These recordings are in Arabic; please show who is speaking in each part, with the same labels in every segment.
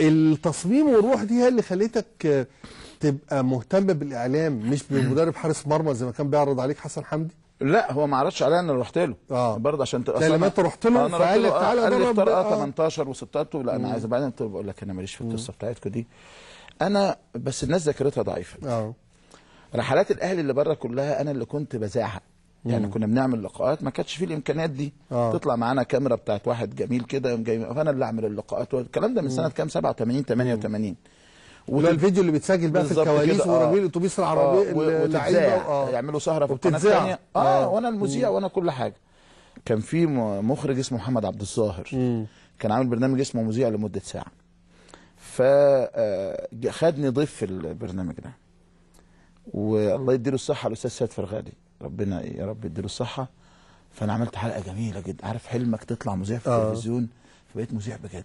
Speaker 1: التصميم والروح دي هي اللي خلتك تبقى مهتم بالاعلام مش بمدرب حارس مرمى زي ما كان بيعرض عليك حسن حمدي
Speaker 2: لا هو ما عرضش عليا انا رحت له اه برضه عشان تبقى لا يعني لما انت رحت له آه، فقال لك تعالى انا رحت له اه 18 آه، و16 لا انا عايز بعدين قلت له بقول لك انا ماليش في القصه بتاعتكم دي انا بس الناس ذاكرتها ضعيفه اه رحلات الاهلي اللي بره كلها انا اللي كنت بزعق يعني مم. كنا بنعمل لقاءات ما كانتش فيه الامكانيات دي آه. تطلع معانا كاميرا بتاعت واحد جميل كده يوم جاي فانا اللي اعمل اللقاءات والكلام ده من سنه كام 87 88 وده الفيديو اللي بيتسجل بقى في الكواليس ورمي الاتوبيس آه. العربي آه. اللعيبه آه. يعملوا سهره في القناه الثانيه آه. اه وانا المذيع وانا كل حاجه كان في مخرج اسمه محمد عبد الظاهر كان عامل برنامج اسمه مذيع لمده ساعه فخدني آه، ضيف في البرنامج ده والله يديله الصحه الاستاذ سيد فرغالي ربنا يا رب يديله الصحه فانا عملت حلقه جميله جدا عارف حلمك تطلع مذيع في آه. التلفزيون فبقيت مذيع بجد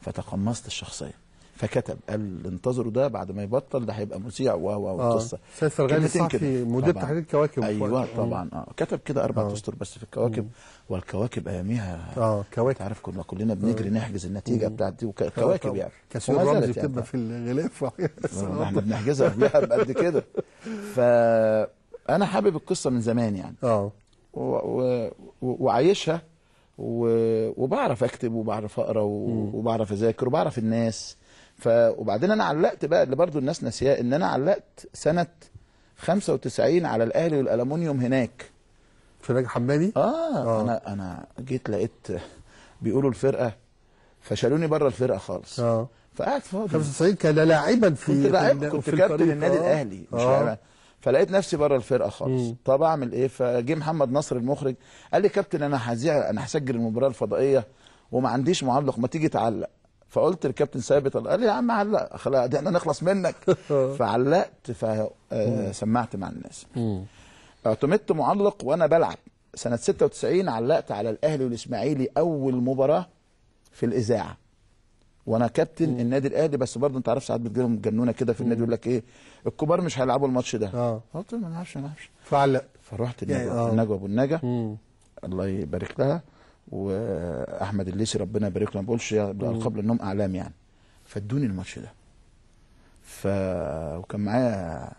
Speaker 2: فتقمصت الشخصيه فكتب قال انتظروا ده بعد ما يبطل ده هيبقى مذيع و و آه. قصه سيد فرغاني صحفي مدير تحرير كواكب ايوه آه. طبعا اه كتب كده اربع اسطر بس في الكواكب والكواكب اياميها اه كواكب عارف كنا كلنا بنجري نحجز النتيجه بتاعت دي وكواكب يعني كسور رمزي بتبقى
Speaker 1: في الغلاف احنا بنحجزها قبلها بقد كده
Speaker 2: ف انا حابب القصه من زمان يعني اه وعايشها وبعرف اكتب وبعرف اقرا وبعرف اذاكر وبعرف الناس ف وبعدين انا علقت بقى اللي برضه الناس ناسياه ان انا علقت سنه 95 على الاهلي والالومنيوم هناك في ناجي حمادي؟ آه, اه انا انا جيت لقيت بيقولوا الفرقه فشالوني بره الفرقه خالص اه
Speaker 1: فقعدت فاضي 95 كان لاعبا في كنت لاعب كنت كابتن النادي آه. الاهلي مش آه.
Speaker 2: فلقيت نفسي بره الفرقه خالص طب اعمل ايه فجه محمد نصر المخرج قال لي كابتن انا هذيع انا هسجل المباراه الفضائيه وما عنديش معلق ما تيجي تعلق فقلت للكابتن ثابت قال لي يا عم علق خلاص احنا نخلص منك آه. فعلقت فسمعت آه، مع الناس اعتمدت معلق وانا بلعب سنه 96 علقت على الاهلي والاسماعيلي اول مباراه في الاذاعه وانا كابتن النادي الاهلي بس برضه انت عارف ساعات بتجيلهم جنونه كده في النادي يقول لك ايه الكبار مش هيلعبوا الماتش ده اه قلت ما نلعبش ما نلعبش فعلق فرحت يعني، النجوى اه. النجوى ابو النجا الله يبارك لها واحمد الليسي ربنا يبارك له ما بقولش بالالقاب لانهم اعلام يعني فادوني الماتش ده ف وكان معايا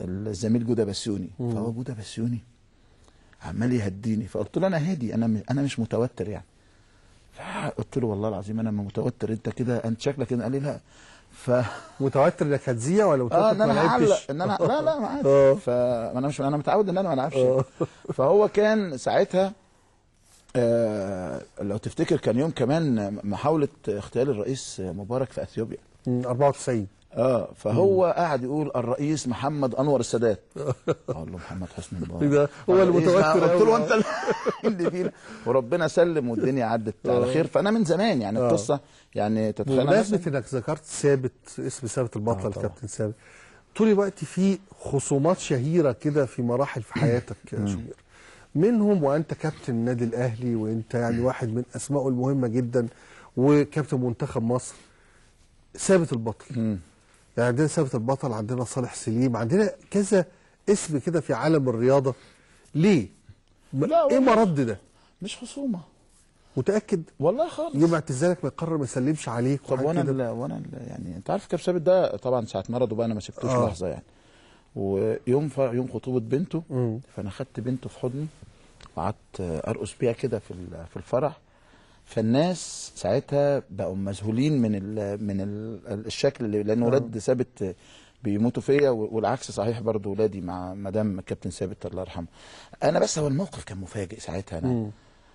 Speaker 2: الزميل جوده بسيوني فهو جوده بسيوني عمال يهديني فقلت له انا هادي انا انا مش متوتر يعني قلت له والله العظيم انا متوتر انت كده انت شكلك قال لي لا ف متوتر انك هتذيع ولا متوتر آه ان انا هعلق ان انا لا لا ما اعرفش آه. ف انا مش انا متعود ان انا ما العبش آه. فهو كان ساعتها آه لو تفتكر كان يوم كمان محاوله اغتيال الرئيس مبارك في اثيوبيا 94 اه فهو مم. قاعد يقول الرئيس محمد انور السادات اقول له محمد حسني مبارك هو المتوتر قلت له انت اللي فينا وربنا سلم والدنيا عدت على آه. خير فانا من زمان يعني آه. القصه يعني تتخيل لازم
Speaker 1: انك ذكرت ثابت اسم ثابت آه، البطل الكابتن ثابت طول الوقت في خصومات شهيره كده في مراحل في حياتك يا شهير منهم وانت كابتن النادي الاهلي وانت يعني واحد من اسمائه المهمه جدا وكابتن منتخب مصر ثابت البطل يعني عندنا ثابت البطل عندنا صالح سليم عندنا كذا اسم كده في عالم الرياضه ليه؟ لا ايه مرد ده؟ مش خصومه متاكد؟ والله خالص يوم اعتزالك ما يقرر ما يسلمش عليك
Speaker 2: طب وانا اللي وانا اللي يعني انت عارف كابتن ثابت ده طبعا ساعه مرضه بقى انا ما سبتوش آه. لحظه يعني ويوم ف... يوم خطوبه بنته مم. فانا خدت بنته في حضني وقعدت ارقص بيها كده في في الفرح فالناس ساعتها بقوا مذهولين من الـ من الـ الشكل اللي لان ولاد آه. ثابت بيموتوا فيا والعكس صحيح برضو ولادي مع مدام كابتن ثابت الله يرحمه انا بس هو الموقف كان مفاجئ ساعتها انا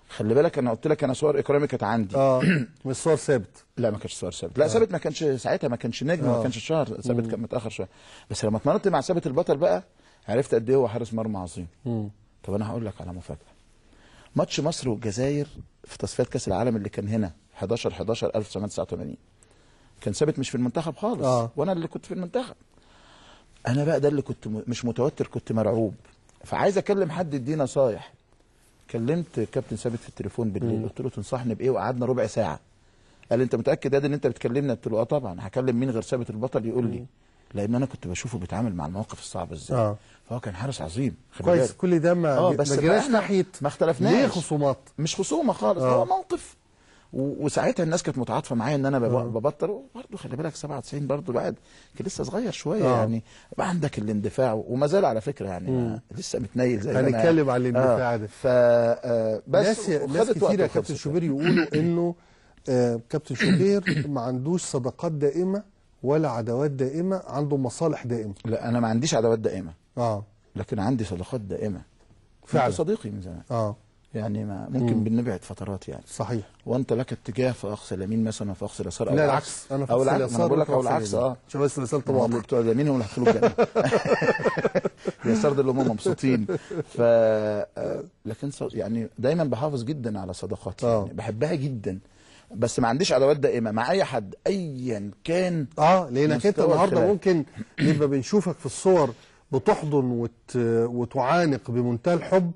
Speaker 2: خلي بالك انا قلت لك انا صور اكرامي كانت عندي اه مش صور ثابت لا ما كانش صور ثابت لا آه. ثابت ما كانش ساعتها ما كانش نجم ما آه. كانش شهر ثابت كان متاخر شويه بس لما اتمرنت مع ثابت البطل بقى عرفت قد ايه هو حارس مرمى عظيم طب انا هقول لك على مفاجاه ماتش مصر والجزائر في تصفيات كاس العالم اللي كان هنا 11 11 1989 كان ثابت مش في المنتخب خالص آه. وانا اللي كنت في المنتخب انا بقى ده اللي كنت مش متوتر كنت مرعوب فعايز اكلم حد يديه نصايح كلمت كابتن ثابت في التليفون بالليل قلت له تنصحني بايه وقعدنا ربع ساعه قال لي انت متاكد يا ان انت بتكلمنا قلت له اه طبعا هكلم مين غير ثابت البطل يقول لي م. لان انا كنت بشوفه بيتعامل مع المواقف الصعبه ازاي آه. فهو كان حارس عظيم كويس كل ده ما آه ما جريناش ناحيه ما اختلفناش ليه خصومات مش خصومه خالص آه. هو موقف وساعتها الناس كانت متعاطفه معايا ان انا آه. ببطل برضه خلي بالك 97 برضه الواحد كان لسه صغير شويه آه. يعني بقى عندك الاندفاع وما زال على فكره يعني آه. لسه متنيل زي ما هنتكلم على الاندفاع
Speaker 1: آه. ده ف آه
Speaker 2: بس ناس, ناس يا كابتن
Speaker 1: شوبير يقولوا انه آه كابتن شوبير ما عندوش صداقات دائمه ولا عداوات دائمة عنده مصالح دائمة لا أنا ما عنديش عداوات دائمة اه لكن عندي صداقات دائمة فعلا صديقي من زمان اه يعني
Speaker 2: ما ممكن بنبعد فترات يعني صحيح وانت لك اتجاه في اقصى اليمين مثلا في اقصى اليسار او لا العكس انا في او العكس انا بقول لك او العكس اه عشان بس
Speaker 1: الرسالة طبعا هم
Speaker 2: بتوع اليمين هم اللي هيدخلوا الجنه اليسار دول هم مبسوطين ف آه، لكن يعني دايما بحافظ جدا على صداقاتي آه. يعني بحبها جدا بس ما عنديش ادوات دائمه مع اي حد
Speaker 1: ايا كان اه لانك انت النهارده ممكن نبقى بنشوفك في الصور بتحضن وت... وتعانق بمنتهى الحب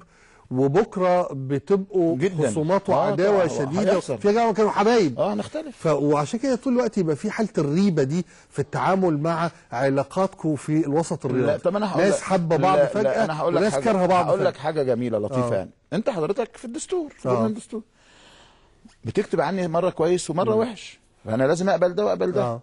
Speaker 1: وبكره بتبقوا جدا خصومات آه، وعداوه شديده في جماعه كانوا حبايب اه نختلف ف... وعشان كده طول الوقت يبقى في حاله الريبه دي في التعامل مع علاقاتكم في الوسط الرياضي لا طب انا هقول ناس حابه بعض فجاه لا انا هقول لك ناس كارهه بعض هقول لك حاجه
Speaker 2: جميله لطيفه آه. يعني انت حضرتك في الدستور في آه. الدستور بتكتب عني مره كويس ومره وحش فانا لازم اقبل ده واقبل ده آه.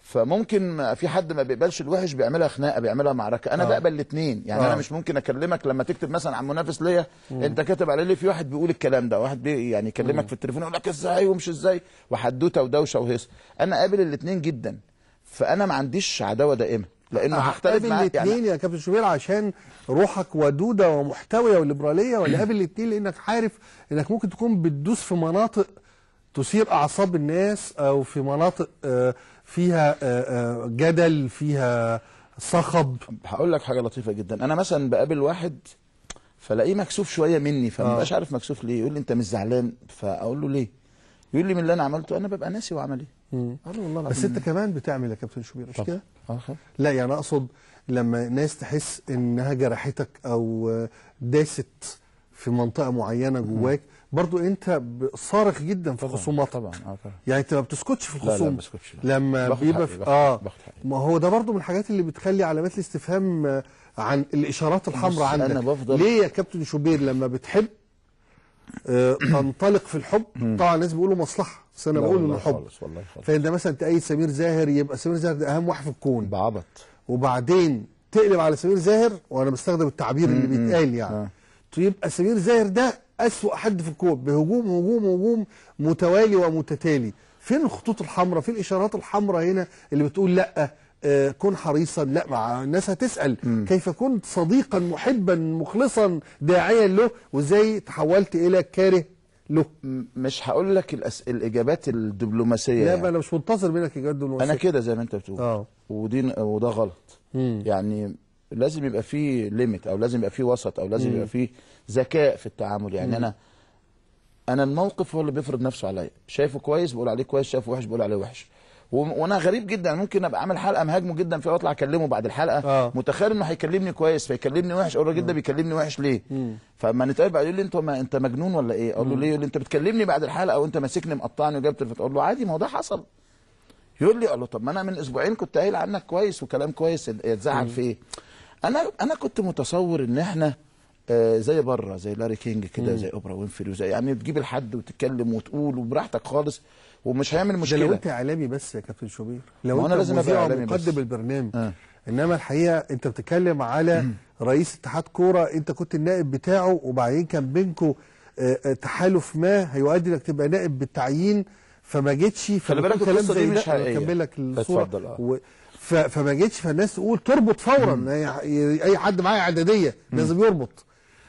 Speaker 2: فممكن في حد ما بيقبلش الوحش بيعملها خناقه بيعملها معركه انا آه. بقبل الاثنين يعني آه. انا مش ممكن اكلمك لما تكتب مثلا عن منافس ليا انت كاتب عليه ليه في واحد بيقول الكلام ده واحد بي يعني يكلمك في التليفون يقول لك ازاي ومش ازاي وحدوته ودوشه وهيصه انا قابل الاثنين جدا فانا ما عنديش عداوه دائمه لانه هختلف أه، معاك يعني الاثنين يعني... يا
Speaker 1: كابتن شوبير عشان روحك ودوده ومحتويه وليبراليه ولا قابل الاثنين لانك عارف انك ممكن تكون بتدوس في مناطق تثير اعصاب الناس او في مناطق أه، فيها أه، جدل فيها صخب هقول لك
Speaker 2: حاجه لطيفه جدا انا مثلا بقابل واحد فلاقيه مكسوف شويه مني فمبقاش عارف مكسوف ليه يقول لي انت مش زعلان فاقول له ليه يقول لي من اللي انا عملته انا ببقى ناسي وعمل ايه
Speaker 1: والله بس انت كمان بتعمل يا كابتن شوبير مش كده؟ آه، لا يعني اقصد لما ناس تحس انها جرحتك او داست في منطقه معينه جواك برضو انت صارخ جدا في خصومات طبعا آه، طبعا يعني انت ما بتسكتش في الخصوم لا لا ما بسكتش لا. لما بيبقى في اه ما هو ده برضو من الحاجات اللي بتخلي علامات الاستفهام عن الاشارات الحمراء عندك أنا بفضل ليه يا كابتن شوبير لما بتحب تنطلق آه، في الحب طبعا الناس بيقولوا مصلحه بس انا بقول انه حب والله خالص فانت مثلا تأيد سمير زاهر يبقى سمير زاهر ده اهم واحد في الكون بعبط وبعدين تقلب على سمير زاهر وانا بستخدم التعبير اللي بيتقال يعني آه. يبقى سمير زاهر ده اسوأ حد في الكون بهجوم هجوم هجوم متوالي ومتتالي فين الخطوط الحمراء فين الاشارات الحمراء هنا اللي بتقول لا آه، كن حريصا لا مع الناس هتسأل م. كيف كنت صديقا محبا مخلصا داعيا له وازاي تحولت الى
Speaker 2: كاره له مش هقول لك الأس... الاجابات الدبلوماسيه لا يعني.
Speaker 1: انا مش منتظر منك اجابات دبلوماسيه انا كده
Speaker 2: زي ما انت بتقول اه ودي وده غلط م. يعني لازم يبقى في ليميت او لازم يبقى في وسط او لازم م. يبقى في ذكاء في التعامل يعني م. انا انا الموقف هو اللي بيفرض نفسه عليا شايفه كويس بقول عليه كويس شايفه وحش بقول عليه وحش وانا غريب جدا ممكن ابقى عامل حلقه مهاجمه جدا فيها واطلع اكلمه بعد الحلقه آه. متخيل انه هيكلمني كويس فيكلمني وحش اقول له جدا بيكلمني وحش ليه مم. فما نتقابل بعد يقول لي انت ما انت مجنون ولا ايه اقول له ليه يقول لي انت بتكلمني بعد الحلقه وانت ماسكني مقطعني وجبت الفت اقول له عادي ما هو ده حصل يقول لي اقول له طب ما انا من اسبوعين كنت قايل عنك كويس وكلام كويس يتزعل في ايه انا انا كنت متصور ان احنا آه زي بره زي لاري كينج كده زي اوبرا وينفري وزي يعني تجيب الحد وتتكلم وتقول وبراحتك خالص ومش هيعمل مشكله لو انت
Speaker 1: اعلامي بس يا كابتن شوبير لو انت لازم ابقى اعلامي مقدم البرنامج آه. انما الحقيقه انت بتتكلم على رئيس اتحاد كوره انت كنت النائب بتاعه وبعدين كان بينكم آه، آه، تحالف ما هيؤدي انك تبقى نائب بالتعيين فما جيتش خلي بالك القصه دي مش حقيقيه اكمل لك الصوره آه. و... ف... فما جيتش فالناس تقول تربط فورا يعني اي حد معايا اعداديه لازم يربط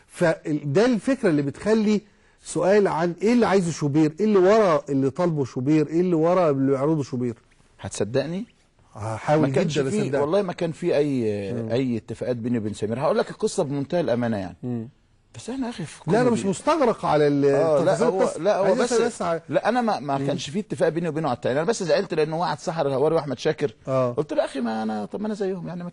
Speaker 1: فده الفكره اللي بتخلي سؤال عن ايه اللي عايزه شوبير ايه اللي ورا اللي طالبه شوبير ايه اللي ورا اللي بيعرضه شوبير هتصدقني هحاول جدا اصدقك والله
Speaker 2: ما كان في اي م. اي اتفاقات بيني وبين سمير هقول لك القصه بمنتهى الامانه يعني م.
Speaker 1: بس احنا اخي في لا انا مش مستغرق على ال آه، لا هو لا هو بس
Speaker 2: لا انا ما, ما كانش في اتفاق بيني وبينه على التعيين انا بس زعلت لانه وعد سحر الهواري واحمد شاكر أوه. قلت له اخي ما انا طب ما انا زيهم يعني ما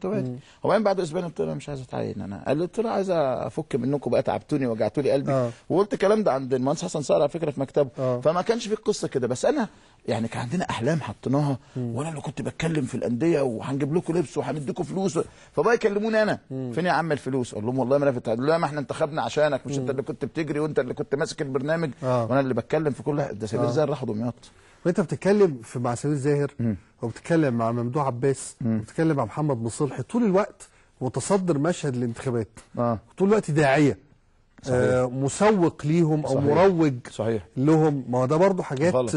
Speaker 2: وبعدين بعد اسبوعين قلت له مش عايز اتعين انا قال لي قلت له عايز افك منكم بقى تعبتوني وجعتوا لي قلبي أوه. وقلت الكلام ده عند المهندس حسن صقر على فكره في مكتبه أوه. فما كانش في القصه كده بس انا يعني كان عندنا احلام حطيناها وانا اللي كنت بتكلم في الانديه وهنجيب لكم لبس وهنديكم فلوس فبقى يكلموني انا فين يا عم الفلوس اقول لهم والله ما انا في لا ما احنا انتخبنا عشانك مش انت اللي كنت بتجري وانت اللي كنت ماسك
Speaker 1: البرنامج آه. وانا اللي بتكلم في كل ده سمير آه. زاهر راح دمياط وانت بتتكلم في مع سمير زاهر وبتتكلم مع ممدوح عباس وبتتكلم مع محمد بن طول الوقت متصدر مشهد الانتخابات آه. طول الوقت داعيه صحيح. آه مسوق ليهم صحيح. او مروج صحيح. لهم ما هو ده برضه حاجات غلط.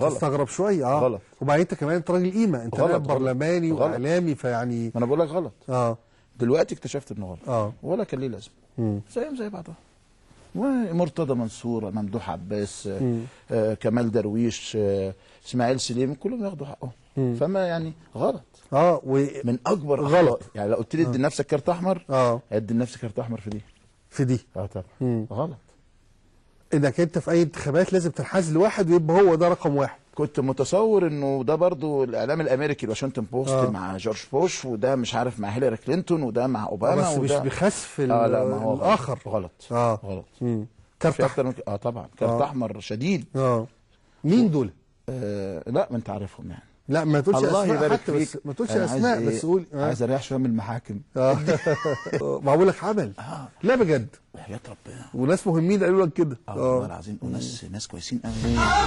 Speaker 1: تستغرب شويه اه غلط وبعدين انت كمان انت راجل قيمه انت غلط برلماني غلط واعلامي فيعني ما انا بقول لك غلط اه دلوقتي اكتشفت انه غلط اه ولا كان ليه لازمه
Speaker 2: زيهم زي بعضها
Speaker 1: ومرتضى
Speaker 2: منصور ممدوح عباس آه،, آه, كمال درويش آه اسماعيل سليم كلهم ياخدوا حقهم فما يعني غلط اه و... من اكبر غلط يعني لو قلت لي ادي آه. لنفسك كارت احمر اه ادي لنفسك كارت احمر في دي في دي اه طبعا غلط انك انت في اي
Speaker 1: انتخابات لازم تنحاز لواحد ويبقى هو ده رقم واحد
Speaker 2: كنت متصور انه ده برضو الاعلام الامريكي الواشنطن بوست آه. مع جورج بوش وده مش عارف مع هيلاري كلينتون وده مع اوباما بس وده مش بخسف آه لا ما هو الاخر
Speaker 1: غلط اه غلط
Speaker 2: كارت احمر اه طبعا كارت آه. احمر شديد اه مين دول؟ آه لا ما انت
Speaker 1: عارفهم يعني لا ما تقولش الله يبارك حتى فيك ما تقولش اسماء إيه؟ بس قول آه. عايز اريح شويه من المحاكم معقول لك عمل آه. لا بجد حياه ربنا وناس مهمين قالوا لك كده اه والله آه. العظيم وناس ناس كويسين قوي